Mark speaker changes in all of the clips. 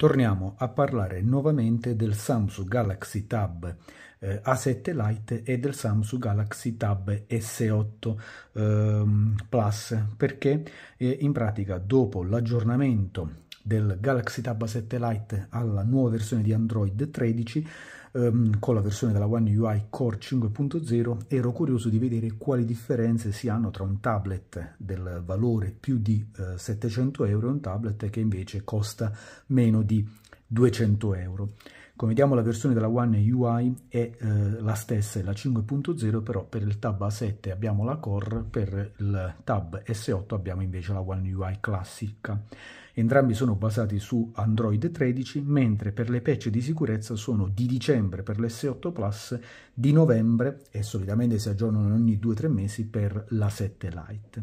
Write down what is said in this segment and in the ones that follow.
Speaker 1: torniamo a parlare nuovamente del Samsung Galaxy Tab eh, A7 Lite e del Samsung Galaxy Tab S8 eh, Plus perché eh, in pratica dopo l'aggiornamento del Galaxy Tab A7 Lite alla nuova versione di Android 13 ehm, con la versione della One UI Core 5.0 ero curioso di vedere quali differenze si hanno tra un tablet del valore più di eh, 700 euro e un tablet che invece costa meno di 200 euro. Come vediamo la versione della One UI è eh, la stessa, è la 5.0, però per il Tab A7 abbiamo la Core, per il Tab S8 abbiamo invece la One UI classica. Entrambi sono basati su Android 13, mentre per le patch di sicurezza sono di dicembre per l'S8 Plus, di novembre e solitamente si aggiornano ogni 2-3 mesi per la 7 Lite.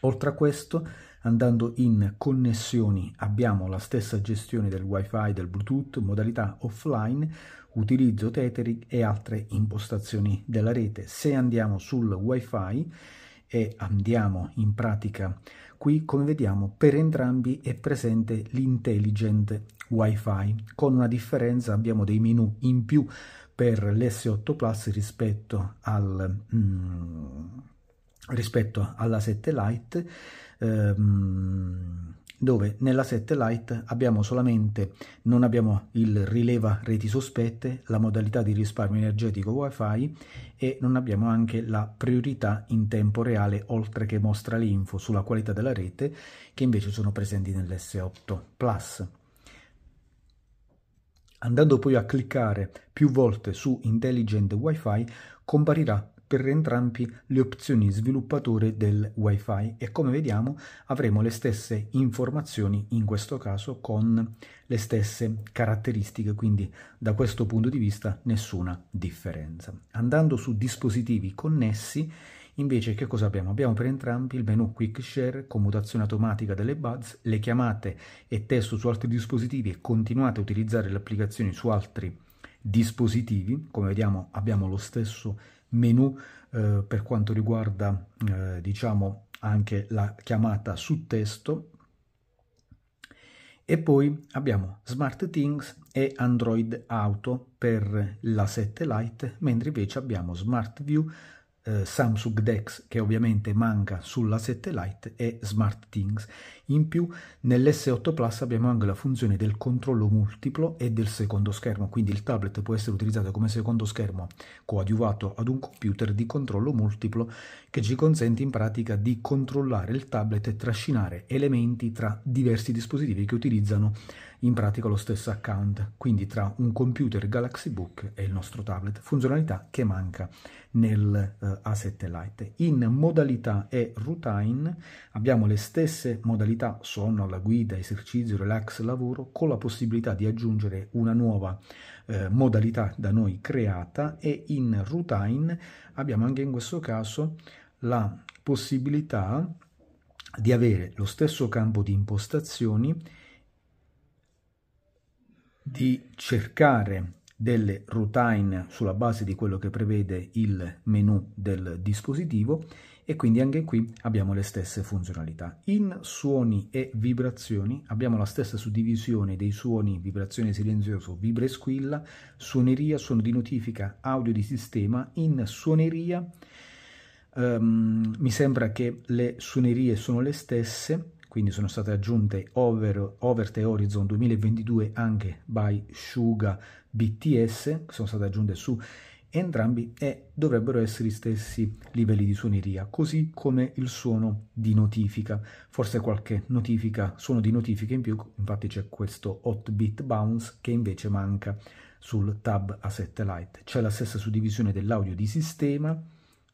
Speaker 1: Oltre a questo, andando in connessioni, abbiamo la stessa gestione del WiFi, del Bluetooth, modalità offline, utilizzo Tethering e altre impostazioni della rete. Se andiamo sul WiFi e andiamo in pratica qui come vediamo per entrambi è presente l'intelligent wifi con una differenza abbiamo dei menu in più per l'S8 Plus rispetto, al, mm, rispetto alla 7 Lite ehm, dove nella 7 Lite abbiamo solamente, non abbiamo il rileva reti sospette, la modalità di risparmio energetico WiFi e non abbiamo anche la priorità in tempo reale oltre che mostra l'info sulla qualità della rete che invece sono presenti nell'S8 Plus. Andando poi a cliccare più volte su Intelligent WiFi comparirà per entrambi le opzioni sviluppatore del wifi e come vediamo avremo le stesse informazioni in questo caso con le stesse caratteristiche quindi da questo punto di vista nessuna differenza andando su dispositivi connessi Invece che cosa abbiamo? Abbiamo per entrambi il menu Quick Share, commutazione automatica delle buds, le chiamate e testo su altri dispositivi e continuate a utilizzare le applicazioni su altri dispositivi. Come vediamo abbiamo lo stesso menu eh, per quanto riguarda eh, diciamo anche la chiamata su testo e poi abbiamo SmartThings e Android Auto per la 7 Lite, mentre invece abbiamo SmartView, eh, Samsung Dex che ovviamente manca sulla 7 Lite e SmartThings. In più nell'S8 Plus abbiamo anche la funzione del controllo multiplo e del secondo schermo, quindi il tablet può essere utilizzato come secondo schermo coadiuvato ad un computer di controllo multiplo che ci consente in pratica di controllare il tablet e trascinare elementi tra diversi dispositivi che utilizzano in pratica lo stesso account, quindi tra un computer Galaxy Book e il nostro tablet, funzionalità che manca nel eh, A7 Lite. In modalità e routine abbiamo le stesse modalità modalità sonno alla guida, esercizio, relax, lavoro, con la possibilità di aggiungere una nuova eh, modalità da noi creata e in routine abbiamo anche in questo caso la possibilità di avere lo stesso campo di impostazioni, di cercare delle routine sulla base di quello che prevede il menu del dispositivo e quindi anche qui abbiamo le stesse funzionalità. In suoni e vibrazioni abbiamo la stessa suddivisione dei suoni, vibrazione silenzioso, vibra e squilla, suoneria, suono di notifica, audio di sistema, in suoneria um, mi sembra che le suonerie sono le stesse, quindi sono state aggiunte Over, Overte Horizon 2022 anche by Suga BTS, sono state aggiunte su entrambi e eh, dovrebbero essere gli stessi livelli di suoneria, così come il suono di notifica. Forse qualche notifica, suono di notifica in più, infatti c'è questo 8 bit bounce che invece manca sul tab a satellite. C'è la stessa suddivisione dell'audio di sistema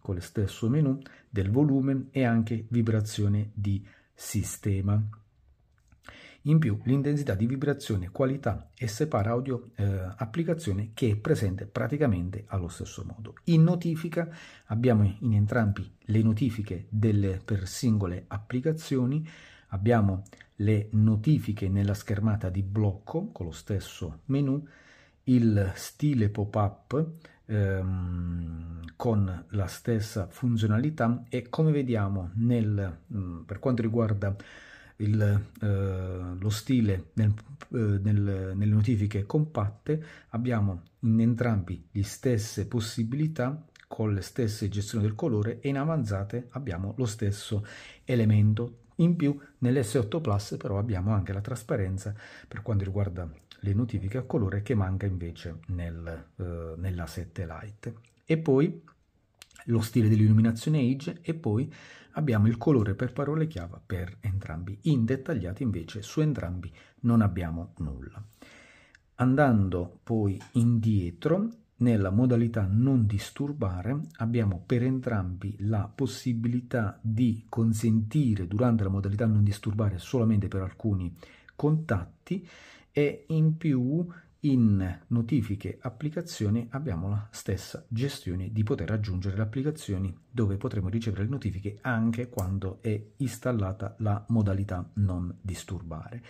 Speaker 1: con lo stesso menu del volume e anche vibrazione di sistema. In più l'intensità di vibrazione, qualità e separa audio eh, applicazione che è presente praticamente allo stesso modo. In notifica abbiamo in entrambi le notifiche delle, per singole applicazioni, abbiamo le notifiche nella schermata di blocco con lo stesso menu, il stile pop-up ehm, con la stessa funzionalità e come vediamo nel, mm, per quanto riguarda il, eh, lo stile nel, eh, nel, nelle notifiche compatte, abbiamo in entrambi le stesse possibilità con le stesse gestioni del colore e in avanzate abbiamo lo stesso elemento. In più nell'S8 Plus però abbiamo anche la trasparenza per quanto riguarda le notifiche a colore che manca invece nel, eh, nella 7 Lite. E poi lo stile dell'illuminazione Age e poi abbiamo il colore per parole chiave per entrambi, in dettagliati invece su entrambi non abbiamo nulla. Andando poi indietro, nella modalità non disturbare abbiamo per entrambi la possibilità di consentire durante la modalità non disturbare solamente per alcuni contatti e in più in notifiche applicazioni abbiamo la stessa gestione di poter aggiungere le applicazioni dove potremo ricevere le notifiche anche quando è installata la modalità non disturbare.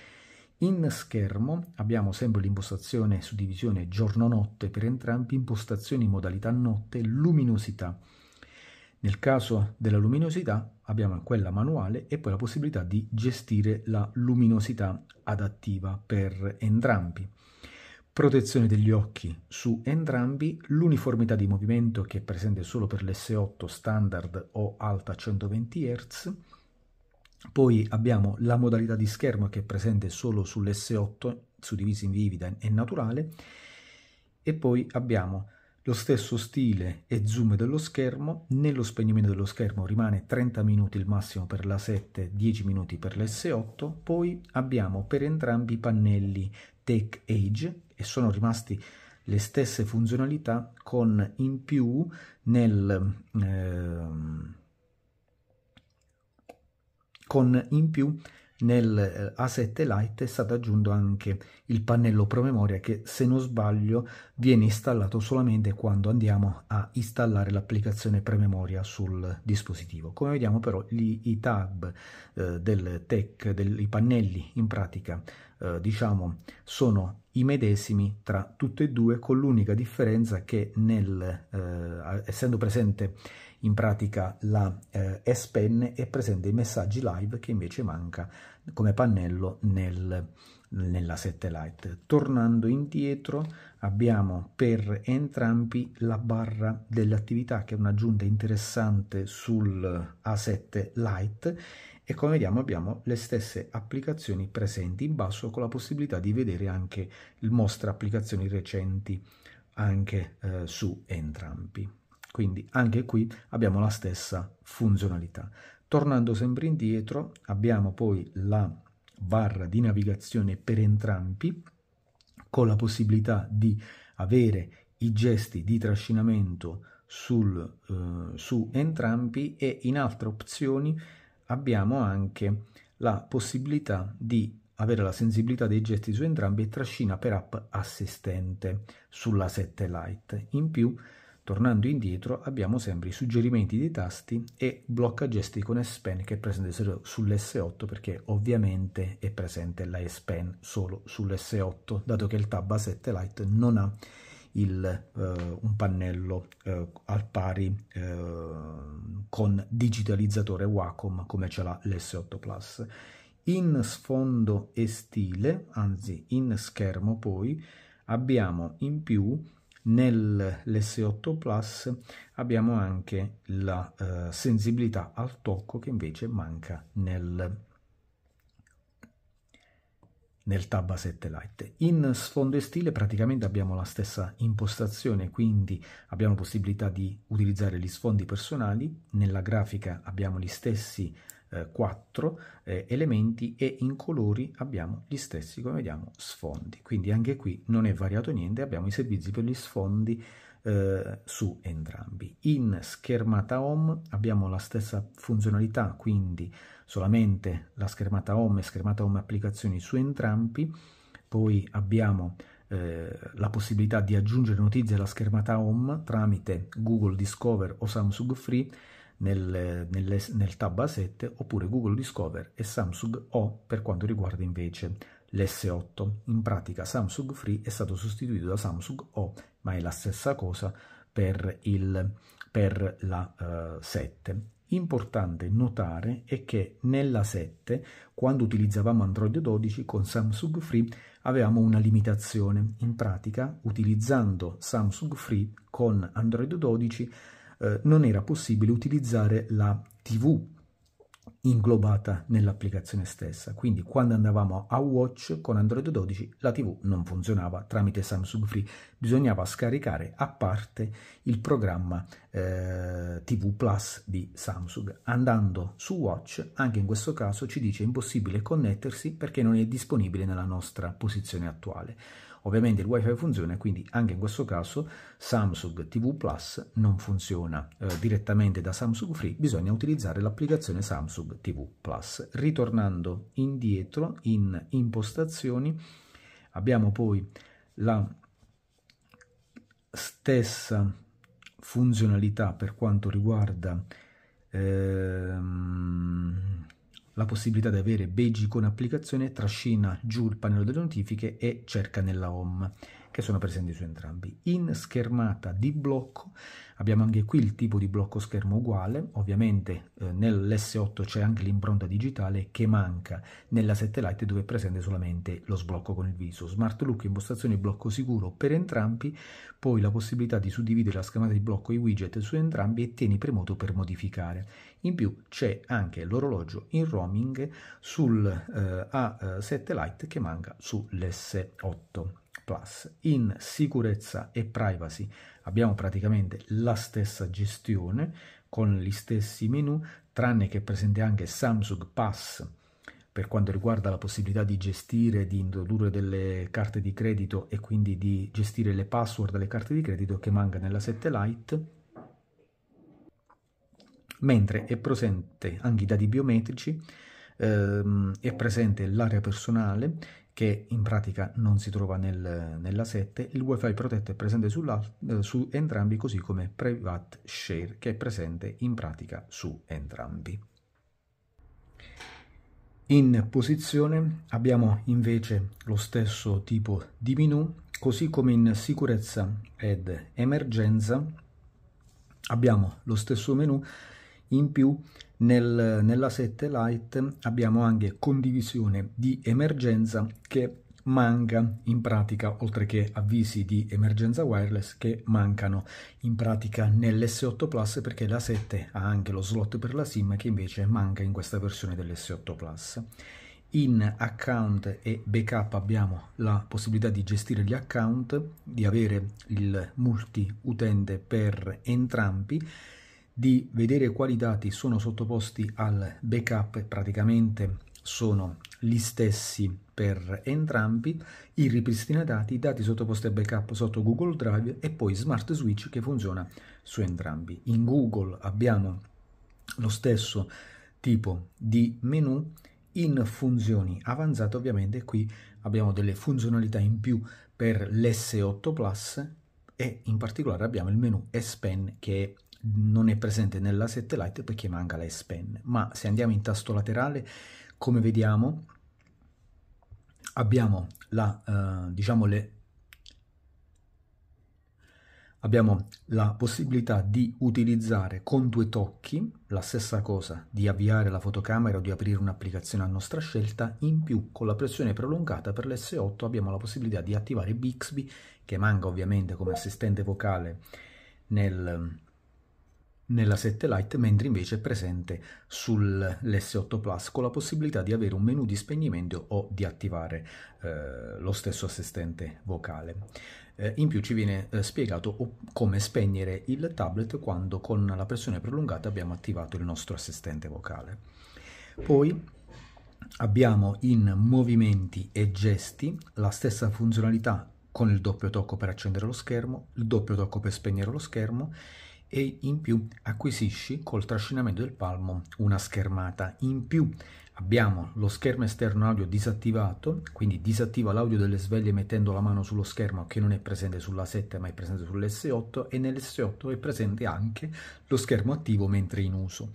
Speaker 1: In schermo abbiamo sempre l'impostazione suddivisione giorno-notte per entrambi, impostazioni modalità notte, luminosità. Nel caso della luminosità abbiamo quella manuale e poi la possibilità di gestire la luminosità adattiva per entrambi protezione degli occhi su entrambi, l'uniformità di movimento che è presente solo per l'S8 standard o alta 120 Hz, poi abbiamo la modalità di schermo che è presente solo sull'S8 suddivisa in vivida e naturale e poi abbiamo lo stesso stile e zoom dello schermo, nello spegnimento dello schermo rimane 30 minuti il massimo per la 7, 10 minuti per l'S8, poi abbiamo per entrambi i pannelli Tech Age e sono rimasti le stesse funzionalità con in più nel... Ehm, con in più nel eh, A7 Lite è stato aggiunto anche il pannello promemoria che se non sbaglio viene installato solamente quando andiamo a installare l'applicazione promemoria sul dispositivo. Come vediamo però gli, i tab eh, del tech, dei pannelli in pratica eh, diciamo, sono i medesimi tra tutte e due, con l'unica differenza che nel, eh, essendo presente in pratica la eh, S Pen è presente i messaggi live che invece manca come pannello nel, nella Lite. Tornando indietro abbiamo per entrambi la barra delle attività che è un'aggiunta interessante sul A7 Lite e come vediamo abbiamo le stesse applicazioni presenti in basso con la possibilità di vedere anche il mostra applicazioni recenti anche eh, su entrambi. Quindi anche qui abbiamo la stessa funzionalità. Tornando sempre indietro abbiamo poi la barra di navigazione per entrambi con la possibilità di avere i gesti di trascinamento sul, eh, su entrambi e in altre opzioni abbiamo anche la possibilità di avere la sensibilità dei gesti su entrambi e trascina per app assistente sulla 7 Lite. In più, tornando indietro, abbiamo sempre i suggerimenti dei tasti e blocca gesti con S Pen che è presente solo sull'S8 perché ovviamente è presente la S Pen solo sull'S8, dato che il Tab A7 Lite non ha il, uh, un pannello uh, al pari uh, con digitalizzatore Wacom come ce l'ha l'S8 Plus. In sfondo e stile, anzi in schermo poi, abbiamo in più nell'S8 Plus abbiamo anche la sensibilità al tocco che invece manca nel nel Tab 7 Lite. In sfondo e stile praticamente abbiamo la stessa impostazione, quindi abbiamo possibilità di utilizzare gli sfondi personali, nella grafica abbiamo gli stessi eh, 4 eh, elementi e in colori abbiamo gli stessi, come vediamo, sfondi. Quindi anche qui non è variato niente, abbiamo i servizi per gli sfondi eh, su entrambi. In schermata home abbiamo la stessa funzionalità, quindi solamente la schermata home e schermata home applicazioni su entrambi, poi abbiamo eh, la possibilità di aggiungere notizie alla schermata home tramite Google Discover o Samsung Free nel, nelle, nel tab A7 oppure Google Discover e Samsung O per quanto riguarda invece l'S8. In pratica Samsung Free è stato sostituito da Samsung O ma è la stessa cosa per, il, per la uh, eh, 7. Importante notare è che nella 7, quando utilizzavamo Android 12 con Samsung Free, avevamo una limitazione. In pratica, utilizzando Samsung Free con Android 12, eh, non era possibile utilizzare la TV inglobata nell'applicazione stessa. Quindi quando andavamo a Watch con Android 12 la TV non funzionava tramite Samsung Free, bisognava scaricare a parte il programma eh, TV Plus di Samsung. Andando su Watch, anche in questo caso ci dice impossibile connettersi perché non è disponibile nella nostra posizione attuale. Ovviamente il wifi funziona quindi anche in questo caso Samsung TV Plus non funziona eh, direttamente da Samsung Free, bisogna utilizzare l'applicazione Samsung TV Plus. Ritornando indietro in impostazioni abbiamo poi la stessa funzionalità per quanto riguarda ehm, la possibilità di avere badge con applicazione, trascina giù il pannello delle notifiche e cerca nella home che sono presenti su entrambi. In schermata di blocco abbiamo anche qui il tipo di blocco schermo uguale, ovviamente eh, nell'S8 c'è anche l'impronta digitale che manca nella 7 Lite dove è presente solamente lo sblocco con il viso. Smart Look, impostazioni blocco sicuro per entrambi, poi la possibilità di suddividere la schermata di blocco e i widget su entrambi e tieni premuto per modificare. In più c'è anche l'orologio in roaming sul eh, A7 eh, Lite che manca sull'S8. Plus. In sicurezza e privacy abbiamo praticamente la stessa gestione con gli stessi menu, tranne che è presente anche Samsung Pass per quanto riguarda la possibilità di gestire, di introdurre delle carte di credito e quindi di gestire le password delle carte di credito che manca nella 7 Lite, mentre è presente anche i dati biometrici, ehm, è presente l'area personale che in pratica non si trova nel, nella 7, il wifi protetto è presente eh, su entrambi così come private share che è presente in pratica su entrambi. In posizione abbiamo invece lo stesso tipo di menu, così come in sicurezza ed emergenza abbiamo lo stesso menu, in più nel, nella 7 Lite abbiamo anche condivisione di emergenza che manca in pratica, oltre che avvisi di emergenza wireless che mancano in pratica nell'S8 Plus perché la 7 ha anche lo slot per la SIM che invece manca in questa versione dell'S8 Plus. In account e backup abbiamo la possibilità di gestire gli account, di avere il multi utente per entrambi di vedere quali dati sono sottoposti al backup praticamente sono gli stessi per entrambi, il ripristina dati, i dati sottoposti a backup sotto Google Drive e poi Smart Switch che funziona su entrambi. In Google abbiamo lo stesso tipo di menu in funzioni avanzate, ovviamente qui abbiamo delle funzionalità in più per l'S8 Plus e in particolare abbiamo il menu S Pen che è non è presente nella 7 Lite perché manca la S Pen, ma se andiamo in tasto laterale, come vediamo, abbiamo la, eh, diciamo le, abbiamo la possibilità di utilizzare con due tocchi la stessa cosa, di avviare la fotocamera o di aprire un'applicazione a nostra scelta, in più con la pressione prolungata per l'S8 abbiamo la possibilità di attivare Bixby, che manca ovviamente come assistente vocale nel, nella 7 Lite, mentre invece è presente sull'S8 Plus con la possibilità di avere un menu di spegnimento o di attivare eh, lo stesso assistente vocale. Eh, in più ci viene eh, spiegato come spegnere il tablet quando con la pressione prolungata abbiamo attivato il nostro assistente vocale. Poi abbiamo in movimenti e gesti la stessa funzionalità con il doppio tocco per accendere lo schermo, il doppio tocco per spegnere lo schermo e in più acquisisci col trascinamento del palmo una schermata. In più abbiamo lo schermo esterno audio disattivato, quindi disattiva l'audio delle sveglie mettendo la mano sullo schermo che non è presente sulla 7 ma è presente sull'S8 e nell'S8 è presente anche lo schermo attivo mentre in uso.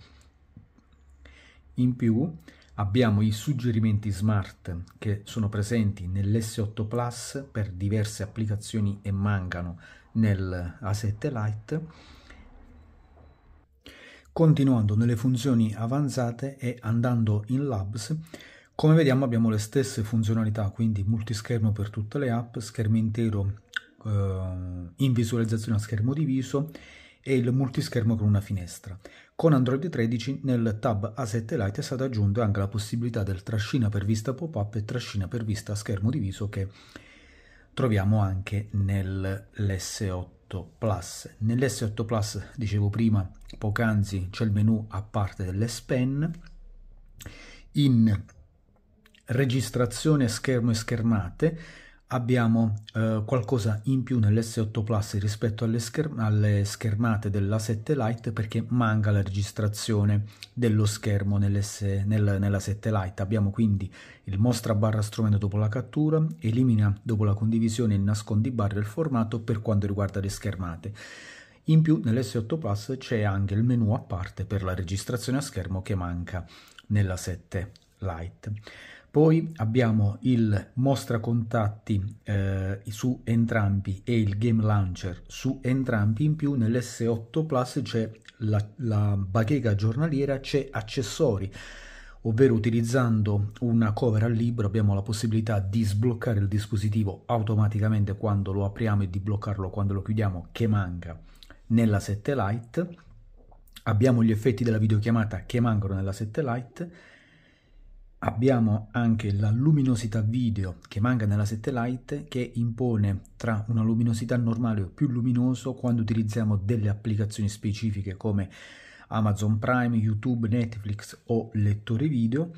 Speaker 1: In più Abbiamo i suggerimenti smart che sono presenti nell'S8 Plus per diverse applicazioni e mancano nella A7 Lite continuando nelle funzioni avanzate e andando in labs come vediamo abbiamo le stesse funzionalità quindi multischermo per tutte le app schermo intero eh, in visualizzazione a schermo diviso e il multischermo con una finestra con Android 13 nel tab A7 Lite è stata aggiunta anche la possibilità del trascina per vista pop-up e trascina per vista a schermo diviso che troviamo anche nell'S8 Plus. Nell'S8 Plus, dicevo prima, poc'anzi, c'è il menu a parte dell'S Pen. In registrazione schermo e schermate abbiamo eh, qualcosa in più nell'S8 Plus rispetto alle, scherm- alle schermate dell'A7 Lite perché manca la registrazione dello schermo nel, nella 7 Lite. Abbiamo quindi il mostra barra strumento dopo la cattura, elimina dopo la condivisione il nascondi barra il formato per quanto riguarda le schermate. In più nell'S8 Plus c'è anche il menu a parte per la registrazione a schermo che manca nella 7 Lite. Poi abbiamo il mostra contatti eh, su entrambi e il game launcher su entrambi, in più nell'S8 Plus c'è la, la bacheca giornaliera, c'è accessori ovvero utilizzando una cover al libro abbiamo la possibilità di sbloccare il dispositivo automaticamente quando lo apriamo e di bloccarlo quando lo chiudiamo che manca nella 7 Lite abbiamo gli effetti della videochiamata che mancano nella 7 Lite Abbiamo anche la luminosità video che manca nella 7 Lite che impone tra una luminosità normale o più luminoso quando utilizziamo delle applicazioni specifiche come Amazon Prime, YouTube, Netflix o lettore video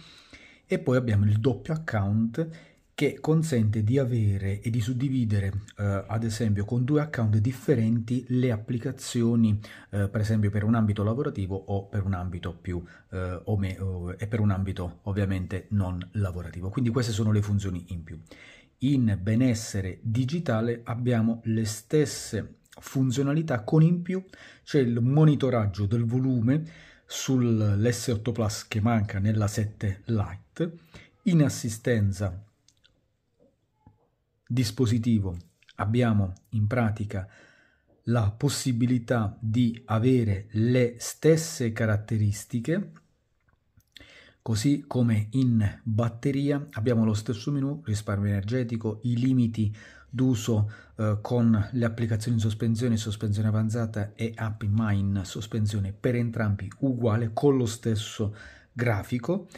Speaker 1: e poi abbiamo il doppio account che consente di avere e di suddividere eh, ad esempio con due account differenti le applicazioni eh, per esempio per un ambito lavorativo o per un ambito più eh, o me, e per un ambito ovviamente non lavorativo quindi queste sono le funzioni in più in benessere digitale abbiamo le stesse funzionalità con in più c'è il monitoraggio del volume sull'S8 Plus che manca nella 7 Lite in assistenza dispositivo abbiamo in pratica la possibilità di avere le stesse caratteristiche Così come in batteria abbiamo lo stesso menu, risparmio energetico, i limiti d'uso eh, con le applicazioni in sospensione, sospensione avanzata e app in mine sospensione per entrambi uguale con lo stesso grafico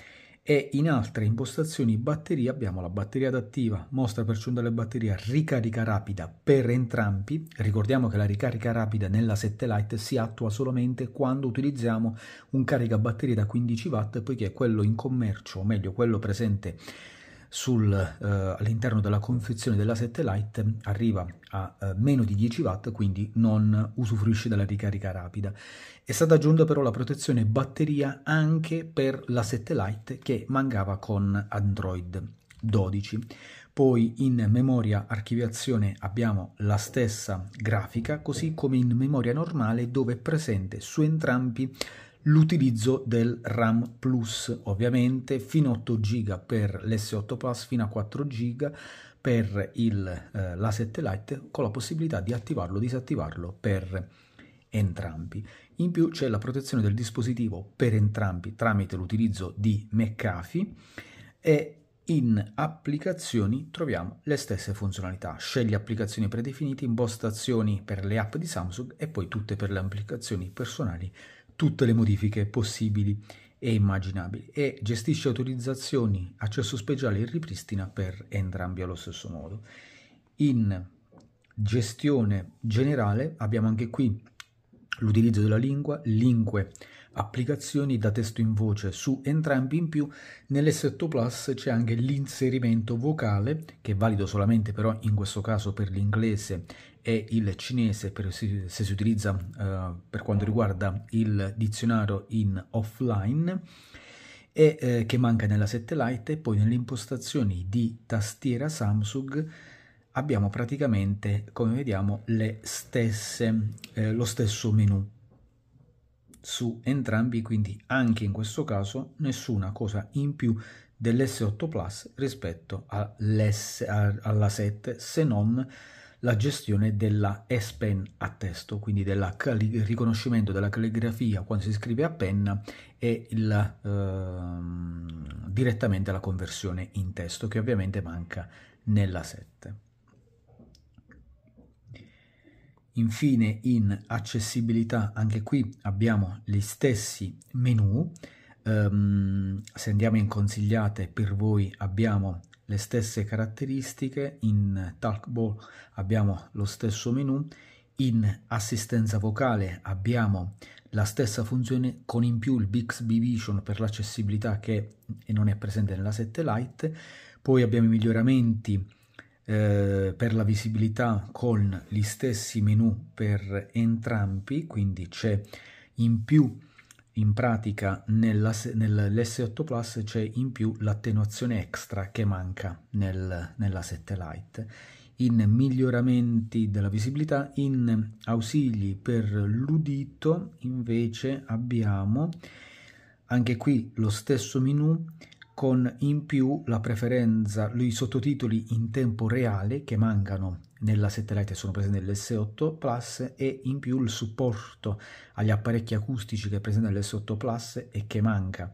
Speaker 1: e in altre impostazioni batteria abbiamo la batteria adattiva, mostra perciò delle batterie, ricarica rapida per entrambi. Ricordiamo che la ricarica rapida nella 7 Lite si attua solamente quando utilizziamo un caricabatterie da 15 W, poiché quello in commercio, o meglio quello presente sul, eh, all'interno della confezione della 7 Lite arriva a eh, meno di 10 watt, quindi non usufruisce della ricarica rapida. È stata aggiunta però la protezione batteria anche per la 7 Lite che mancava con Android 12. Poi in memoria archiviazione abbiamo la stessa grafica, così come in memoria normale dove è presente su entrambi l'utilizzo del RAM Plus, ovviamente fino a 8 GB per l'S8 Plus, fino a 4 GB per il, eh, l'A7 Lite, con la possibilità di attivarlo o disattivarlo per entrambi. In più c'è la protezione del dispositivo per entrambi tramite l'utilizzo di McAfee e in applicazioni troviamo le stesse funzionalità. Scegli applicazioni predefinite, impostazioni per le app di Samsung e poi tutte per le applicazioni personali tutte le modifiche possibili e immaginabili e gestisce autorizzazioni, accesso speciale e ripristina per entrambi allo stesso modo. In gestione generale abbiamo anche qui l'utilizzo della lingua, lingue, applicazioni da testo in voce su entrambi in più nell'assetto plus c'è anche l'inserimento vocale che è valido solamente però in questo caso per l'inglese e il cinese per, se, se si utilizza eh, per quanto riguarda il dizionario in offline e eh, che manca nella 7 Lite e poi nelle impostazioni di tastiera Samsung abbiamo praticamente come vediamo le stesse eh, lo stesso menu su entrambi quindi anche in questo caso nessuna cosa in più dell'S8 Plus rispetto alla 7 se non la gestione della S-Pen a testo, quindi del cali- riconoscimento della calligrafia quando si scrive a penna e il, ehm, direttamente la conversione in testo, che ovviamente manca nella 7. Infine in accessibilità anche qui abbiamo gli stessi menu, um, se andiamo in consigliate per voi abbiamo le stesse caratteristiche, in Talkball abbiamo lo stesso menu, in assistenza vocale abbiamo la stessa funzione con in più il Bixby Vision per l'accessibilità che non è presente nella 7 Lite, poi abbiamo i miglioramenti eh, per la visibilità con gli stessi menu per entrambi, quindi c'è in più in pratica nella, nell'S8 Plus c'è in più l'attenuazione extra che manca nel, nella 7 Lite, in miglioramenti della visibilità, in ausili per l'udito invece abbiamo anche qui lo stesso menu con in più la preferenza, i sottotitoli in tempo reale che mancano nella satellite sono presenti nell'S8 Plus e in più il supporto agli apparecchi acustici che è presente nell'S8 Plus e che manca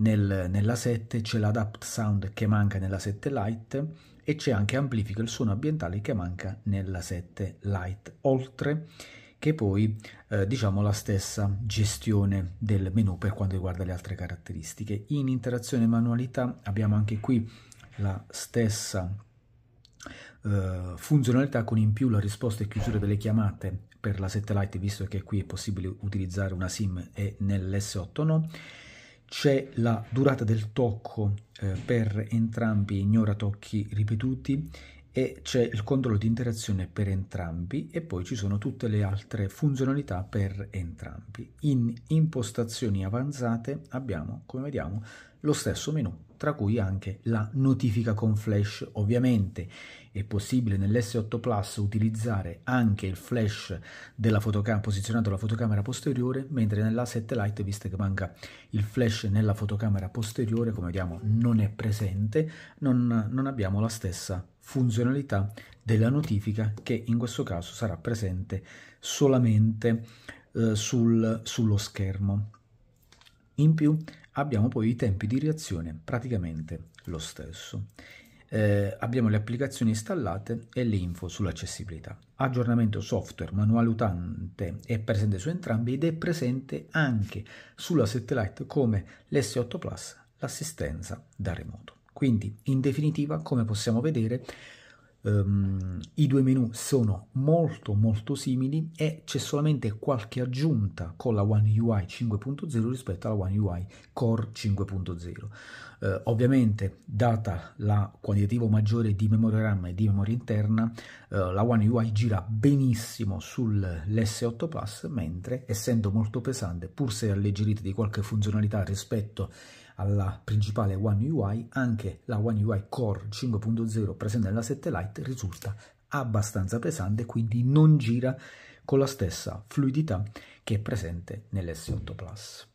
Speaker 1: nel, nella 7 c'è l'adapt sound che manca nella 7 Lite e c'è anche amplifica il suono ambientale che manca nella 7 Lite oltre che poi eh, diciamo la stessa gestione del menu per quanto riguarda le altre caratteristiche. In interazione manualità abbiamo anche qui la stessa eh, funzionalità con in più la risposta e chiusura delle chiamate per la satellite visto che qui è possibile utilizzare una sim e nell'S8 no c'è la durata del tocco eh, per entrambi ignora tocchi ripetuti e c'è il controllo di interazione per entrambi e poi ci sono tutte le altre funzionalità per entrambi. In impostazioni avanzate abbiamo, come vediamo, lo stesso menu, tra cui anche la notifica con flash. Ovviamente è possibile nell'S8 Plus utilizzare anche il flash della fotocamera posizionato alla fotocamera posteriore, mentre nell'A7 Lite, visto che manca il flash nella fotocamera posteriore, come vediamo non è presente, non, non abbiamo la stessa funzionalità della notifica che in questo caso sarà presente solamente eh, sul, sullo schermo. In più abbiamo poi i tempi di reazione praticamente lo stesso. Eh, abbiamo le applicazioni installate e le info sull'accessibilità. Aggiornamento software manuale utente è presente su entrambi ed è presente anche sulla satellite come l'S8 Plus, l'assistenza da remoto. Quindi, in definitiva, come possiamo vedere, Um, I due menu sono molto molto simili e c'è solamente qualche aggiunta con la One UI 5.0 rispetto alla One UI Core 5.0. Uh, eh, ovviamente, data la quantitativo maggiore di memoria RAM e di memoria interna, uh, la One UI gira benissimo sull'S8 Plus, mentre essendo molto pesante, pur se alleggerita di qualche funzionalità rispetto a alla principale One UI, anche la One UI Core 5.0 presente nella 7 Lite risulta abbastanza pesante, quindi non gira con la stessa fluidità che è presente nell'S8 Plus.